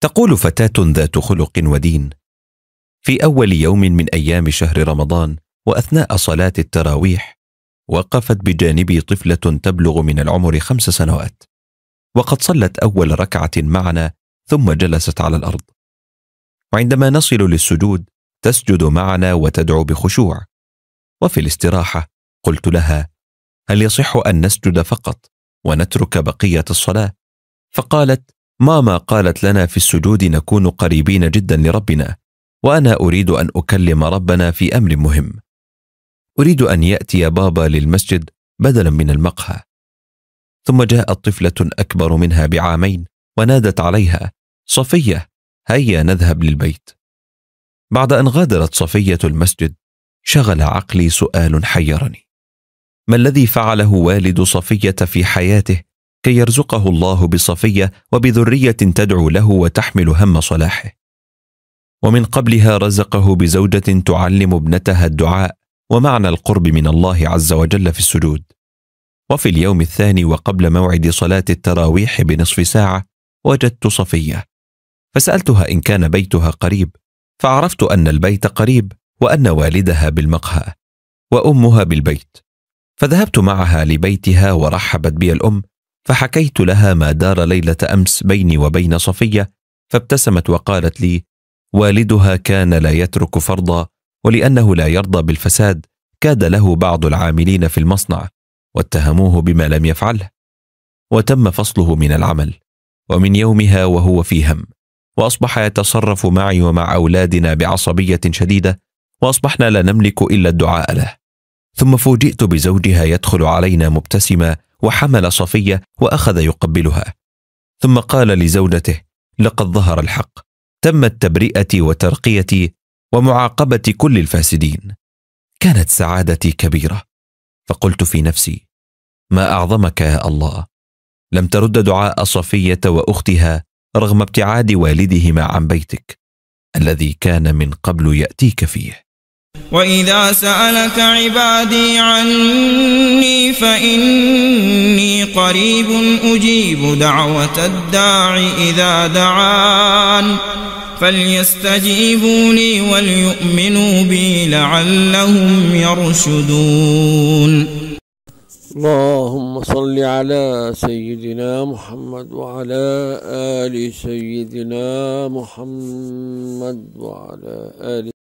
تقول فتاة ذات خلق ودين: في أول يوم من أيام شهر رمضان وأثناء صلاة التراويح، وقفت بجانبي طفلة تبلغ من العمر خمس سنوات، وقد صلت أول ركعة معنا ثم جلست على الأرض. وعندما نصل للسجود، تسجد معنا وتدعو بخشوع. وفي الاستراحة قلت لها: هل يصح أن نسجد فقط ونترك بقية الصلاة؟ فقالت: ماما قالت لنا في السجود نكون قريبين جدا لربنا وانا اريد ان اكلم ربنا في امر مهم اريد ان ياتي بابا للمسجد بدلا من المقهى ثم جاءت طفله اكبر منها بعامين ونادت عليها صفيه هيا نذهب للبيت بعد ان غادرت صفيه المسجد شغل عقلي سؤال حيرني ما الذي فعله والد صفيه في حياته كي يرزقه الله بصفيه وبذريه تدعو له وتحمل هم صلاحه ومن قبلها رزقه بزوجه تعلم ابنتها الدعاء ومعنى القرب من الله عز وجل في السجود وفي اليوم الثاني وقبل موعد صلاه التراويح بنصف ساعه وجدت صفيه فسالتها ان كان بيتها قريب فعرفت ان البيت قريب وان والدها بالمقهى وامها بالبيت فذهبت معها لبيتها ورحبت بي الام فحكيت لها ما دار ليله امس بيني وبين صفيه فابتسمت وقالت لي والدها كان لا يترك فرضا ولانه لا يرضى بالفساد كاد له بعض العاملين في المصنع واتهموه بما لم يفعله وتم فصله من العمل ومن يومها وهو في هم واصبح يتصرف معي ومع اولادنا بعصبيه شديده واصبحنا لا نملك الا الدعاء له ثم فوجئت بزوجها يدخل علينا مبتسما وحمل صفيه واخذ يقبلها ثم قال لزوجته لقد ظهر الحق تم التبرئه وترقيه ومعاقبه كل الفاسدين كانت سعادتي كبيره فقلت في نفسي ما اعظمك يا الله لم ترد دعاء صفيه واختها رغم ابتعاد والدهما عن بيتك الذي كان من قبل ياتيك فيه وإذا سألك عبادي عني فإني قريب أجيب دعوة الداع إذا دعان فليستجيبوا لي وليؤمنوا بي لعلهم يرشدون اللهم صل على سيدنا محمد وعلى آل سيدنا محمد وعلى آل